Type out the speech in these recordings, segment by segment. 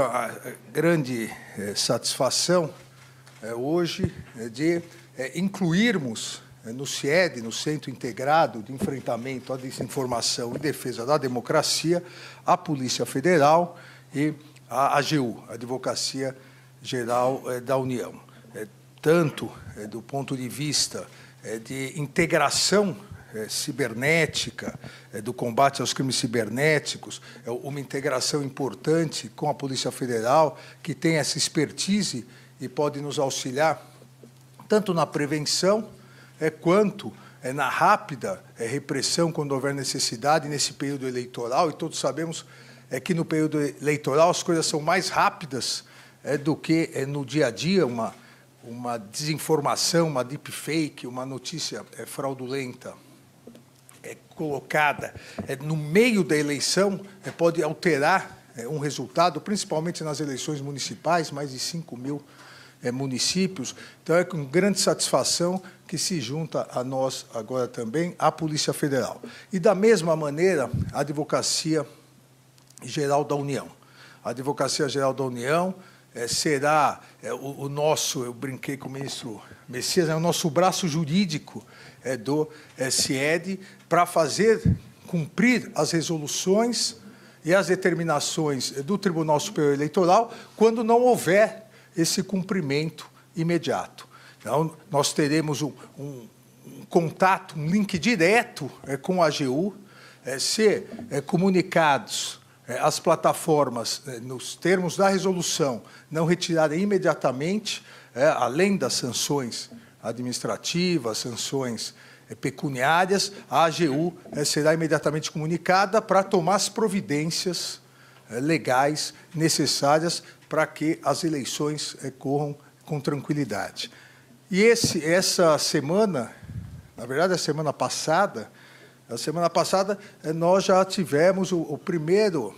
A grande eh, satisfação eh, hoje é de eh, incluirmos no CIED, no Centro Integrado de Enfrentamento à Desinformação e Defesa da Democracia, a Polícia Federal e a AGU, a Advocacia Geral da União. Tanto do ponto de vista de integração é, cibernética, é, do combate aos crimes cibernéticos, é uma integração importante com a Polícia Federal, que tem essa expertise e pode nos auxiliar tanto na prevenção é, quanto é, na rápida repressão quando houver necessidade nesse período eleitoral. E todos sabemos é, que no período eleitoral as coisas são mais rápidas do que no dia a dia uma uma desinformação, uma deepfake, uma notícia fraudulenta é colocada é, no meio da eleição é, pode alterar é, um resultado, principalmente nas eleições municipais, mais de 5 mil municípios. Então, é com grande satisfação que se junta a nós agora também a Polícia Federal. E, da mesma maneira, a Advocacia Geral da União. A Advocacia Geral da União é, será é, o, o, nosso, eu brinquei com o ministro Messias, é o nosso braço jurídico é, do SED é, para fazer cumprir as resoluções e as determinações do Tribunal Superior Eleitoral quando não houver esse cumprimento imediato. Então, nós teremos um, um, um contato, um link direto é, com a AGU, é, ser comunicados é, as plataformas, é, nos termos da resolução, não retirarem imediatamente, é, além das sanções administrativas, sanções pecuniárias, a AGU será imediatamente comunicada para tomar as providências legais necessárias para que as eleições corram com tranquilidade. E esse, essa semana, na verdade, a semana passada, na semana passada, eh, nós já tivemos o, o primeiro,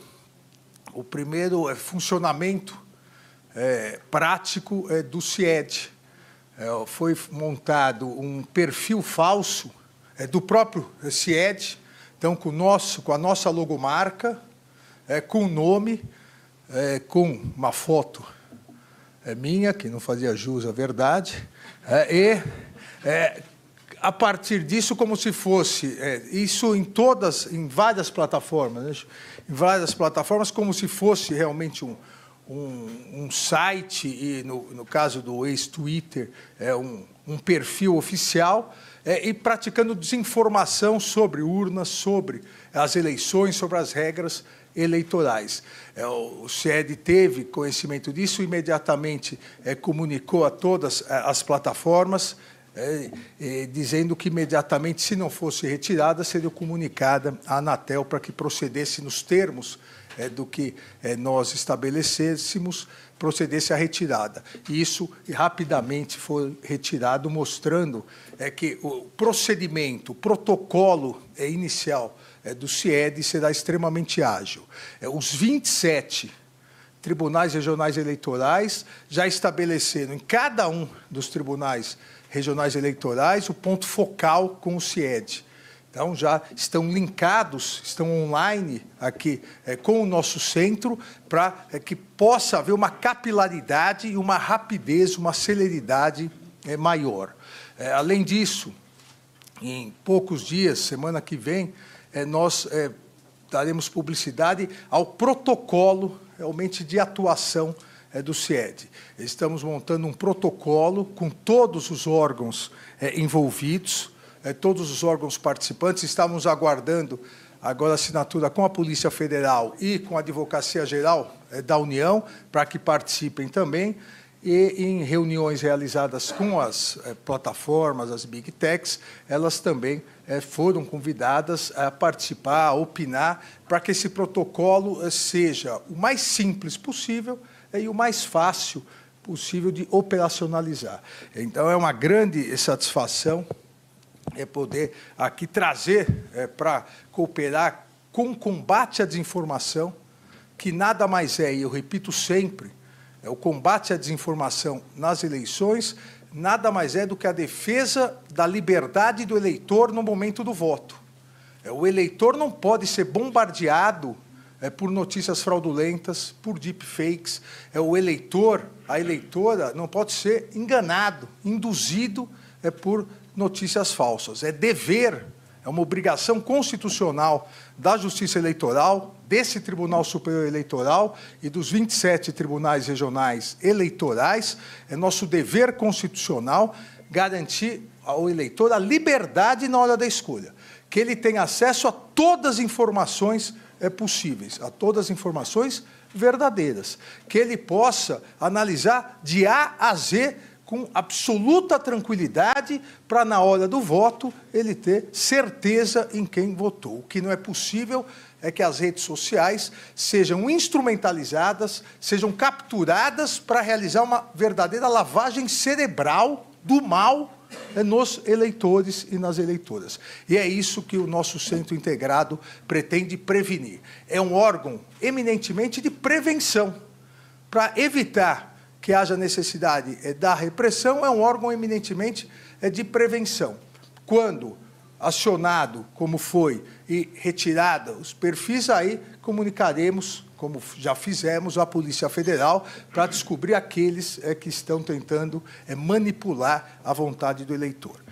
o primeiro eh, funcionamento é, prático é, do CIED. É, foi montado um perfil falso do próprio CIED, então, com, nosso, com a nossa logomarca, com o nome, com uma foto minha, que não fazia jus à verdade, e a partir disso como se fosse é, isso em todas, em várias plataformas, né? em várias plataformas como se fosse realmente um, um, um site e no, no caso do ex-Twitter é um, um perfil oficial é, e praticando desinformação sobre urnas, sobre as eleições, sobre as regras eleitorais. É, o CED teve conhecimento disso, imediatamente é, comunicou a todas é, as plataformas é, é, dizendo que imediatamente, se não fosse retirada, seria comunicada à Anatel para que procedesse nos termos é, do que é, nós estabelecêssemos, procedesse à retirada. isso rapidamente foi retirado, mostrando é, que o procedimento, o protocolo é, inicial é, do CIED será extremamente ágil. os 27 tribunais regionais eleitorais já estabeleceram em cada um dos tribunais regionais eleitorais o ponto focal com o CIED. Então, já estão linkados, estão online aqui é, com o nosso centro, para é, eh, que possa haver uma capilaridade e uma rapidez, uma celeridade é, maior. além disso, em poucos dias, semana que vem, nós daremos publicidade ao protocolo realmente de atuação é, do CIED. Estamos montando um protocolo com todos os órgãos é, envolvidos, é, todos os órgãos participantes. Estamos aguardando agora a assinatura com a Polícia Federal e com a Advocacia Geral é, da União, para que participem também e em reuniões realizadas com as eh, plataformas, as big techs, elas também eh, foram convidadas a participar, a opinar, para que esse protocolo eh, seja o mais simples possível e o mais fácil possível de operacionalizar. Então, é uma grande satisfação é poder aqui trazer para cooperar com o combate à desinformação, que nada mais é, e eu repito sempre, é o combate à desinformação nas eleições nada mais é do que a defesa da liberdade do eleitor no momento do voto. É, o eleitor não pode ser bombardeado é, por notícias fraudulentas, por deepfakes. O eleitor, a eleitora, não pode ser enganado, induzido por notícias falsas. É dever é uma obrigação constitucional da Justiça Eleitoral, desse Tribunal Superior Eleitoral e dos 27 tribunais regionais eleitorais. É nosso dever constitucional garantir ao eleitor a liberdade na hora da escolha, que ele tenha acesso a todas as informações é, possíveis, a todas as informações verdadeiras, que ele possa analisar de A a Z com absoluta tranquilidade para, na hora do voto, ele ter certeza em quem votou. O que não é possível é que as redes sociais sejam instrumentalizadas, sejam capturadas para realizar uma verdadeira lavagem cerebral do mal eh, nos eleitores e nas eleitoras. E é isso que o nosso centro integrado pretende prevenir. É um órgão eminentemente de prevenção para evitar que haja necessidade é da repressão, é um órgão eminentemente é de prevenção. Quando acionado, como foi, e retirada os perfis, aí comunicaremos, como já fizemos, à Polícia Federal para descobrir aqueles é, que estão tentando manipular a vontade do eleitor.